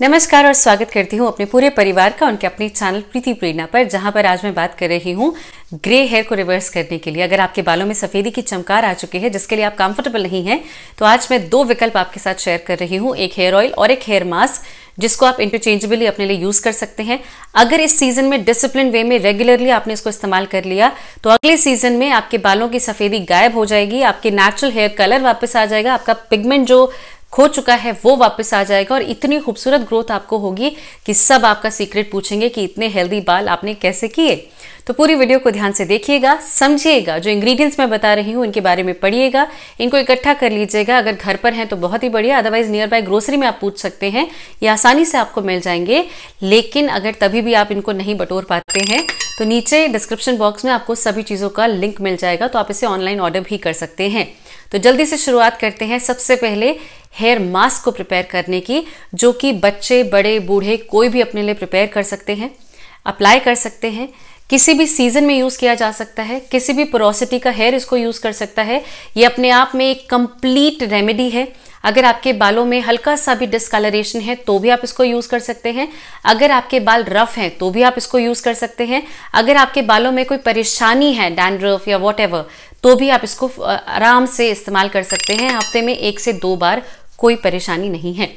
नमस्कार और स्वागत करती हूँ अपने पूरे परिवार का उनके अपने चैनल प्रीति प्रेरणा पर जहाँ पर आज मैं बात कर रही हूँ ग्रे हेयर को रिवर्स करने के लिए अगर आपके बालों में सफेदी की चमकार आ चुकी है जिसके लिए आप कंफर्टेबल नहीं हैं तो आज मैं दो विकल्प आपके साथ शेयर कर रही हूँ एक हेयर ऑयल और एक हेयर मास्क जिसको आप इंटरचेंजेबली अपने लिए यूज़ कर सकते हैं अगर इस सीज़न में डिसिप्लिन वे में रेगुलरली आपने इसको इस्तेमाल कर लिया तो अगले सीज़न में आपके बालों की सफ़ेदी गायब हो जाएगी आपके नेचुरल हेयर कलर वापस आ जाएगा आपका पिगमेंट जो खो चुका है वो वापस आ जाएगा और इतनी खूबसूरत ग्रोथ आपको होगी कि सब आपका सीक्रेट पूछेंगे कि इतने हेल्दी बाल आपने कैसे किए तो पूरी वीडियो को ध्यान से देखिएगा समझिएगा जो इंग्रेडिएंट्स मैं बता रही हूँ इनके बारे में पढ़िएगा इनको इकट्ठा कर लीजिएगा अगर घर पर हैं तो बहुत ही बढ़िया अदरवाइज नियर बाय ग्रोसरी में आप पूछ सकते हैं ये आसानी से आपको मिल जाएंगे लेकिन अगर तभी भी आप इनको नहीं बटोर पाते हैं तो नीचे डिस्क्रिप्शन बॉक्स में आपको सभी चीज़ों का लिंक मिल जाएगा तो आप इसे ऑनलाइन ऑर्डर भी कर सकते हैं तो जल्दी से शुरुआत करते हैं सबसे पहले हेयर मास्क को प्रिपेयर करने की जो कि बच्चे बड़े बूढ़े कोई भी अपने लिए प्रिपेयर कर सकते हैं अप्लाई कर सकते हैं किसी भी सीजन में यूज़ किया जा सकता है किसी भी पोरोसिटी का हेयर इसको यूज़ कर सकता है ये अपने आप में एक कंप्लीट रेमेडी है अगर आपके बालों में हल्का सा भी डिसकलरेशन है तो भी आप इसको यूज़ कर सकते हैं अगर आपके बाल रफ हैं तो भी आप इसको यूज़ कर सकते हैं अगर आपके बालों में कोई परेशानी है डैंड्रफ या वॉट तो भी आप इसको आराम से इस्तेमाल कर सकते हैं हफ्ते में एक से दो बार कोई परेशानी नहीं है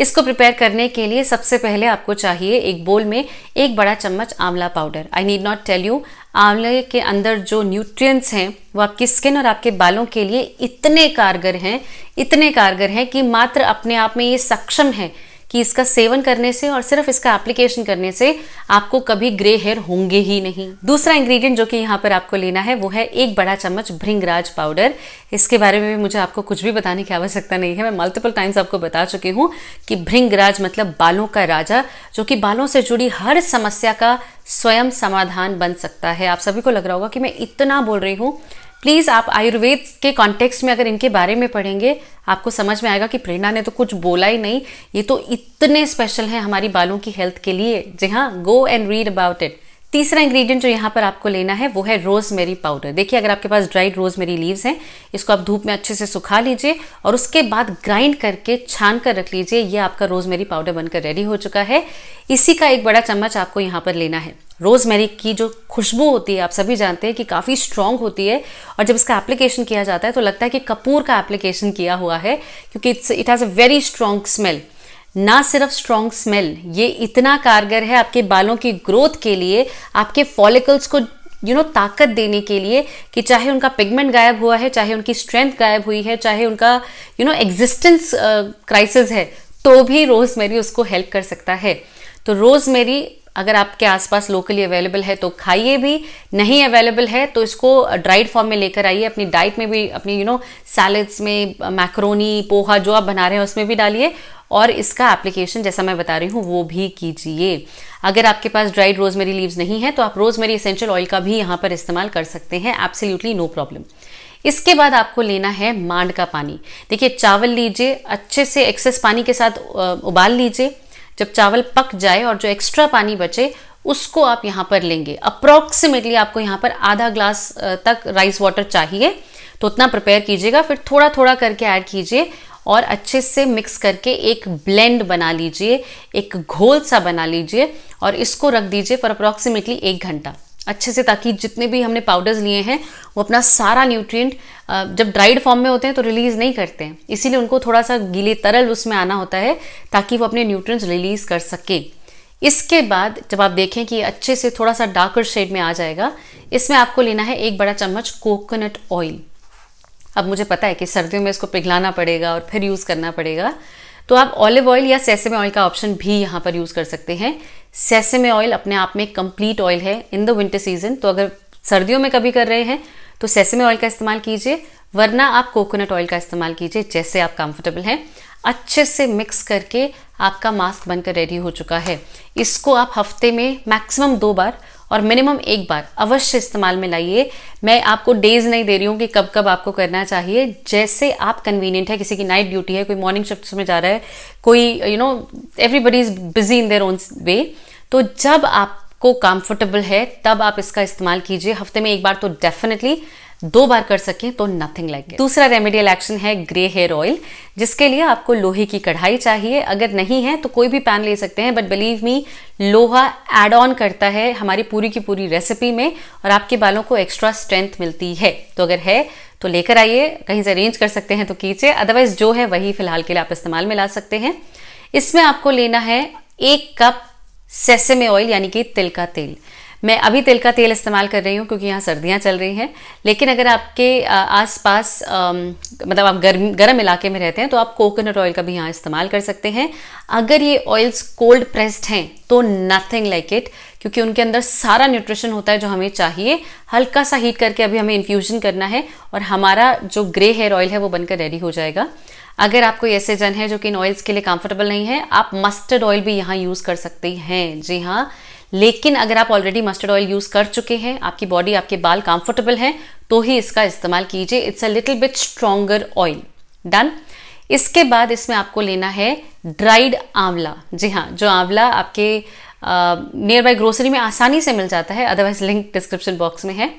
इसको प्रिपेयर करने के लिए सबसे पहले आपको चाहिए एक बोल में एक बड़ा चम्मच आंवला powder I need not tell you आंवले के अंदर जो न्यूट्रिएंट्स हैं वो आपकी स्किन और आपके बालों के लिए इतने कारगर हैं इतने कारगर हैं कि मात्र अपने आप में ये सक्षम है कि इसका सेवन करने से और सिर्फ इसका एप्लीकेशन करने से आपको कभी ग्रे हेयर होंगे ही नहीं दूसरा इंग्रेडिएंट जो कि यहाँ पर आपको लेना है वो है एक बड़ा चम्मच भृंगराज पाउडर इसके बारे में भी मुझे आपको कुछ भी बताने की आवश्यकता नहीं है मैं मल्टीपल टाइम्स आपको बता चुकी हूँ कि भृंगराज मतलब बालों का राजा जो कि बालों से जुड़ी हर समस्या का स्वयं समाधान बन सकता है आप सभी को लग रहा होगा कि मैं इतना बोल रही हूँ प्लीज़ आप आयुर्वेद के कॉन्टेक्स्ट में अगर इनके बारे में पढ़ेंगे आपको समझ में आएगा कि प्रेरणा ने तो कुछ बोला ही नहीं ये तो इतने स्पेशल हैं हमारी बालों की हेल्थ के लिए जी हाँ go and read about it तीसरा इंग्रेडिएंट जो यहाँ पर आपको लेना है वो है रोजमेरी पाउडर देखिए अगर आपके पास ड्राइड रोजमेरी लीव्स हैं इसको आप धूप में अच्छे से सुखा लीजिए और उसके बाद ग्राइंड करके छान कर रख लीजिए ये आपका रोजमेरी पाउडर बनकर रेडी हो चुका है इसी का एक बड़ा चम्मच आपको यहाँ पर लेना है रोज़मेरी की जो खुशबू होती है आप सभी जानते हैं कि काफ़ी स्ट्रॉन्ग होती है और जब इसका एप्लीकेशन किया जाता है तो लगता है कि कपूर का एप्लीकेशन किया हुआ है क्योंकि it's it has a very strong smell ना सिर्फ स्ट्रॉन्ग स्मेल ये इतना कारगर है आपके बालों की ग्रोथ के लिए आपके फॉलिकल्स को यू you नो know, ताकत देने के लिए कि चाहे उनका पिगमेंट गायब हुआ है चाहे उनकी स्ट्रेंथ गायब हुई है चाहे उनका यू नो एग्जिस्टेंस क्राइसिस है तो भी रोज़मेरी उसको हेल्प कर सकता है तो रोज़मेरी अगर आपके आसपास लोकली अवेलेबल है तो खाइए भी नहीं अवेलेबल है तो इसको ड्राइड uh, फॉर्म में लेकर आइए अपनी डाइट में भी अपनी यू नो सैलड्स में मैक्रोनी uh, पोहा जो आप बना रहे हैं उसमें भी डालिए और इसका एप्लीकेशन जैसा मैं बता रही हूँ वो भी कीजिए अगर आपके पास ड्राइड रोजमेरी लीव्स नहीं है तो आप रोजमेरी एसेंशियल ऑयल का भी यहाँ पर इस्तेमाल कर सकते हैं एब्सोल्युटली नो प्रॉब्लम इसके बाद आपको लेना है मांड का पानी देखिए चावल लीजिए अच्छे से एक्सेस पानी के साथ uh, उबाल लीजिए जब चावल पक जाए और जो एक्स्ट्रा पानी बचे उसको आप यहाँ पर लेंगे अप्रॉक्सीमेटली आपको यहाँ पर आधा ग्लास तक राइस वाटर चाहिए तो उतना प्रिपेयर कीजिएगा फिर थोड़ा थोड़ा करके ऐड कीजिए और अच्छे से मिक्स करके एक ब्लेंड बना लीजिए एक घोल सा बना लीजिए और इसको रख दीजिए फॉर अप्रॉक्सीमेटली एक घंटा अच्छे से ताकि जितने भी हमने पाउडर्स लिए हैं वो अपना सारा न्यूट्रिएंट जब ड्राइड फॉर्म में होते हैं तो रिलीज़ नहीं करते हैं इसीलिए उनको थोड़ा सा गीले तरल उसमें आना होता है ताकि वो अपने न्यूट्रिएंट्स रिलीज़ कर सकें इसके बाद जब आप देखें कि अच्छे से थोड़ा सा डार्कर शेड में आ जाएगा इसमें आपको लेना है एक बड़ा चम्मच कोकोनट ऑयल अब मुझे पता है कि सर्दियों में इसको पिघलाना पड़ेगा और फिर यूज़ करना पड़ेगा तो आप ऑलिव ऑयल या सेसेमे ऑयल का ऑप्शन भी यहाँ पर यूज़ कर सकते हैं सेसेमे ऑयल अपने आप में कंप्लीट ऑयल है इन द विंटर सीजन तो अगर सर्दियों में कभी कर रहे हैं तो सेसेमे ऑयल का इस्तेमाल कीजिए वरना आप कोकोनट ऑयल का इस्तेमाल कीजिए जैसे आप कंफर्टेबल हैं अच्छे से मिक्स करके आपका मास्क बनकर रेडी हो चुका है इसको आप हफ्ते में मैक्सिमम दो बार और मिनिमम एक बार अवश्य इस्तेमाल में लाइए मैं आपको डेज नहीं दे रही हूँ कि कब कब आपको करना चाहिए जैसे आप कन्वीनियंट है किसी की नाइट ड्यूटी है कोई मॉर्निंग शिफ्ट में जा रहा है कोई you know everybody is busy in their own way तो जब आपको कंफर्टेबल है तब आप इसका इस्तेमाल कीजिए हफ्ते में एक बार तो डेफिनेटली दो बार कर सकें तो नथिंग लाइक like दूसरा रेमेडियल एक्शन है ग्रे हेयर ऑयल जिसके लिए आपको लोहे की कढ़ाई चाहिए अगर नहीं है तो कोई भी पैन ले सकते हैं बट बिलीव मी लोहा एड ऑन करता है हमारी पूरी की पूरी रेसिपी में और आपके बालों को एक्स्ट्रा स्ट्रेंथ मिलती है तो अगर है तो लेकर आइए कहीं से अरेंज कर सकते हैं तो कीजिए अदरवाइज जो है वही फिलहाल के लिए आप इस्तेमाल में ला सकते हैं इसमें आपको लेना है एक कप सेसेमे ऑयल यानी कि तिल का तेल मैं अभी तिल का तेल इस्तेमाल कर रही हूँ क्योंकि यहाँ सर्दियाँ चल रही हैं लेकिन अगर आपके आसपास मतलब आप गर्म गर्म इलाके में रहते हैं तो आप कोकोनट ऑयल का भी यहाँ इस्तेमाल कर सकते हैं अगर ये ऑयल्स कोल्ड प्रेस्ड हैं तो नथिंग लाइक इट क्योंकि उनके अंदर सारा न्यूट्रिशन होता है जो हमें चाहिए हल्का सा हीट करके अभी हमें इन्फ्यूजन करना है और हमारा जो ग्रे हेयर ऑयल है वो बनकर रेडी हो जाएगा अगर आप कोई ऐसे जन है जो कि इन ऑयल्स के लिए कंफर्टेबल नहीं है आप मस्टर्ड ऑयल भी यहाँ यूज़ कर सकते हैं जी हाँ लेकिन अगर आप ऑलरेडी मस्टर्ड ऑयल यूज़ कर चुके हैं आपकी बॉडी आपके बाल कंफर्टेबल हैं तो ही इसका इस्तेमाल कीजिए it's a little bit stronger oil done इसके बाद इसमें आपको लेना है ड्राइड आंवला जी हाँ जो आंवला आपके नियर बाई ग्रोसरी में आसानी से मिल जाता है अदरवाइज लिंक डिस्क्रिप्शन बॉक्स में है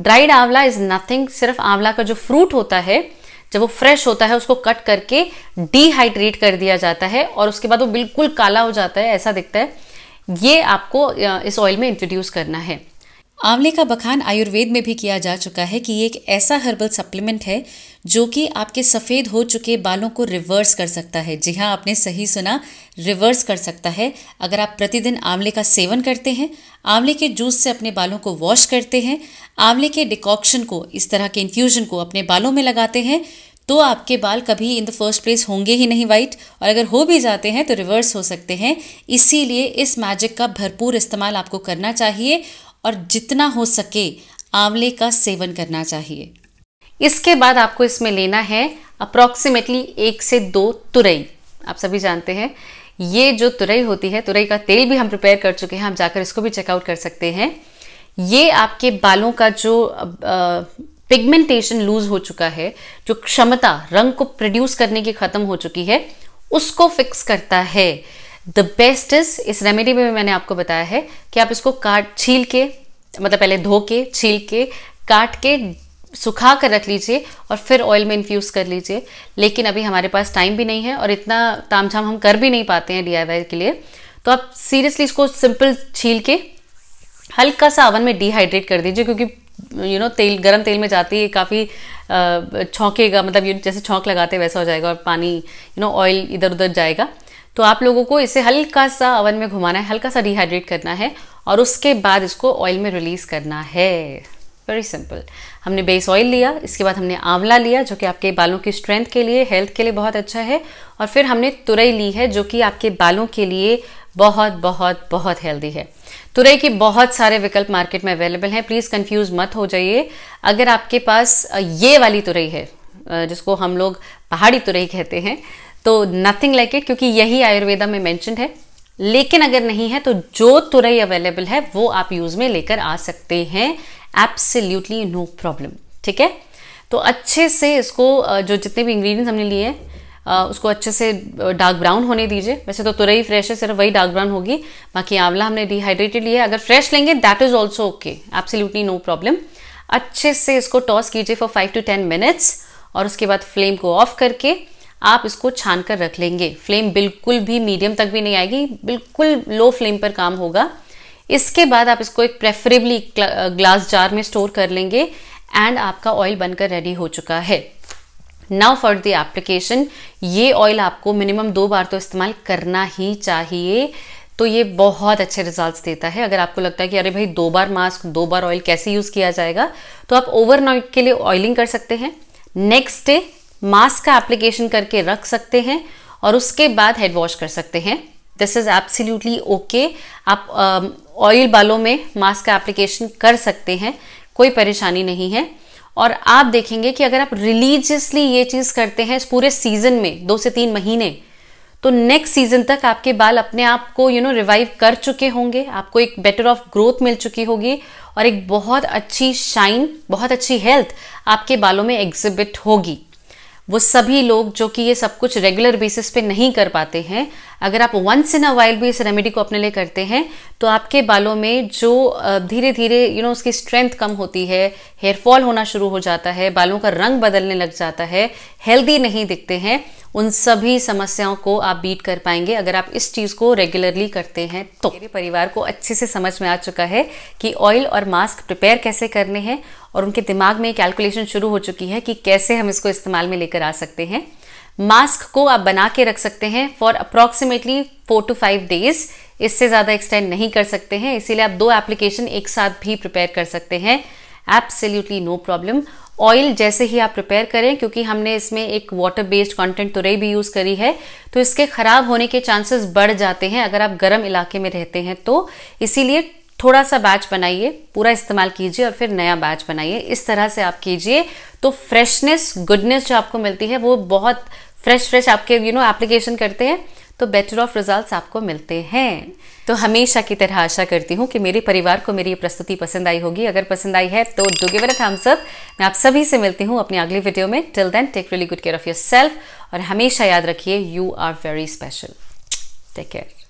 ड्राइड आंवला इज नथिंग सिर्फ आंवला का जो फ्रूट होता है जब वो फ्रेश होता है उसको कट करके डिहाइड्रेट कर दिया जाता है और उसके बाद वो बिल्कुल काला हो जाता है ऐसा दिखता है ये आपको इस ऑयल में इंट्रोड्यूस करना है आंवले का बखान आयुर्वेद में भी किया जा चुका है कि ये एक ऐसा हर्बल सप्लीमेंट है जो कि आपके सफ़ेद हो चुके बालों को रिवर्स कर सकता है जी हाँ आपने सही सुना रिवर्स कर सकता है अगर आप प्रतिदिन आंवले का सेवन करते हैं आंवले के जूस से अपने बालों को वॉश करते हैं आंवले के डिकॉक्शन को इस तरह के इन्फ्यूजन को अपने बालों में लगाते हैं तो आपके बाल कभी इन द फर्स्ट प्लेस होंगे ही नहीं वाइट और अगर हो भी जाते हैं तो रिवर्स हो सकते हैं इसीलिए इस मैजिक का भरपूर इस्तेमाल आपको करना चाहिए और जितना हो सके आंवले का सेवन करना चाहिए इसके बाद आपको इसमें लेना है अप्रॉक्सीमेटली एक से दो तुरई आप सभी जानते हैं ये जो तुरई होती है तुरई का तेल भी हम प्रिपेयर कर चुके हैं आप जाकर इसको भी चेकआउट कर सकते हैं ये आपके बालों का जो पिगमेंटेशन लूज हो चुका है जो क्षमता रंग को प्रोड्यूस करने की खत्म हो चुकी है उसको फिक्स करता है द बेस्ट इज इस रेमेडी में मैंने आपको बताया है कि आप इसको काट छील के मतलब पहले धो के छील के काट के सुखा कर रख लीजिए और फिर ऑयल में इन्फ्यूज़ कर लीजिए लेकिन अभी हमारे पास टाइम भी नहीं है और इतना ताम झाम हम कर भी नहीं पाते हैं डी के लिए तो आप सीरियसली इसको सिंपल छील के हल्का सा अवन में डिहाइड्रेट कर दीजिए क्योंकि यू नो तेल गरम तेल में जाती है काफ़ी छौंकेगा मतलब जैसे छौंक लगाते वैसा हो जाएगा और पानी यू नो ऑयल इधर उधर जाएगा तो आप लोगों को इसे हल्का सा अवन में घुमाना है हल्का सा डिहाइड्रेट करना है और उसके बाद इसको ऑयल में रिलीज़ करना है वेरी सिंपल हमने बेस ऑयल लिया इसके बाद हमने आंवला लिया जो कि आपके बालों की स्ट्रेंथ के लिए हेल्थ के लिए बहुत अच्छा है और फिर हमने तुरई ली है जो कि आपके बालों के लिए बहुत बहुत बहुत हेल्दी है तुरई के बहुत सारे विकल्प मार्केट में अवेलेबल हैं प्लीज़ कंफ्यूज मत हो जाइए अगर आपके पास ये वाली तुरई है जिसको हम लोग पहाड़ी तुरई कहते हैं तो नथिंग लाइक इट क्योंकि यही आयुर्वेदा में मैंशनड है लेकिन अगर नहीं है तो जो तुरई अवेलेबल है वो आप यूज़ में लेकर आ सकते हैं एप्सल्यूटली नो प्रॉब्लम ठीक है तो अच्छे से इसको जो जितने भी इंग्रेडिएंट्स हमने लिए हैं उसको अच्छे से डार्क ब्राउन होने दीजिए वैसे तो तुरई फ्रेश है सिर्फ वही डार्क ब्राउन होगी बाकी आंवला हमने डिहाइड्रेटेड लिया है अगर फ्रेश लेंगे that is also okay absolutely no problem अच्छे से इसको टॉस कीजिए for five to ten minutes और उसके बाद फ्लेम को ऑफ करके आप इसको छान कर रख लेंगे फ्लेम बिल्कुल भी मीडियम तक भी नहीं आएगी बिल्कुल लो फ्लेम पर काम होगा इसके बाद आप इसको एक प्रेफरेबली ग्लास जार में स्टोर कर लेंगे एंड आपका ऑयल बनकर रेडी हो चुका है नाउ फॉर द एप्लीकेशन ये ऑयल आपको मिनिमम दो बार तो इस्तेमाल करना ही चाहिए तो ये बहुत अच्छे रिजल्ट्स देता है अगर आपको लगता है कि अरे भाई दो बार मास्क दो बार ऑयल कैसे यूज़ किया जाएगा तो आप ओवरनाइट के लिए ऑयलिंग कर सकते हैं नेक्स्ट डे मास्क का एप्लीकेशन करके रख सकते हैं और उसके बाद हेड वॉश कर सकते हैं दिस इज़ एब्सोल्युटली ओके आप ऑयल um, बालों में मास्क का एप्लीकेशन कर सकते हैं कोई परेशानी नहीं है और आप देखेंगे कि अगर आप रिलीजियसली ये चीज़ करते हैं इस पूरे सीजन में दो से तीन महीने तो नेक्स्ट सीजन तक आपके बाल अपने आप को यू नो रिवाइव कर चुके होंगे आपको एक बेटर ऑफ ग्रोथ मिल चुकी होगी और एक बहुत अच्छी शाइन बहुत अच्छी हेल्थ आपके बालों में एग्जिबिट होगी वो सभी लोग जो कि ये सब कुछ रेगुलर बेसिस पे नहीं कर पाते हैं अगर आप वंस इन अ वाइल्ड भी इस रेमेडी को अपने लिए करते हैं तो आपके बालों में जो धीरे धीरे यू नो उसकी स्ट्रेंथ कम होती है हेयर फॉल होना शुरू हो जाता है बालों का रंग बदलने लग जाता है हेल्दी नहीं दिखते हैं उन सभी समस्याओं को आप बीट कर पाएंगे अगर आप इस चीज़ को रेगुलरली करते हैं तो मेरे परिवार को अच्छे से समझ में आ चुका है कि ऑयल और मास्क प्रिपेयर कैसे करने हैं और उनके दिमाग में कैलकुलेशन शुरू हो चुकी है कि कैसे हम इसको इस्तेमाल में लेकर आ सकते हैं मास्क को आप बना के रख सकते हैं for approximately four to five days इससे ज़्यादा एक्सटेंड नहीं कर सकते हैं इसीलिए आप दो एप्लीकेशन एक साथ भी प्रिपेयर कर सकते हैं एब्सोल्युटली नो प्रॉब्लम ऑयल जैसे ही आप प्रिपेयर करें क्योंकि हमने इसमें एक वाटर बेस्ड कंटेंट तुरई भी यूज़ करी है तो इसके ख़राब होने के चांसेस बढ़ जाते हैं अगर आप गर्म इलाके में रहते हैं तो इसीलिए थोड़ा सा बैच बनाइए पूरा इस्तेमाल कीजिए और फिर नया बैच बनाइए इस तरह से आप कीजिए तो फ्रेशनेस गुडनेस जो आपको मिलती है वो बहुत फ्रेश फ्रेश आपके यू नो एप्लीकेशन करते हैं तो बेटर ऑफ रिजल्ट्स आपको मिलते हैं तो हमेशा की तरह आशा करती हूँ कि मेरे परिवार को मेरी ये प्रस्तुति पसंद आई होगी अगर पसंद आई है तो do give it thumbs up मैं आप सभी से मिलती हूँ अपनी अगली वीडियो में till then take really good care of yourself और हमेशा याद रखिए you are very special take care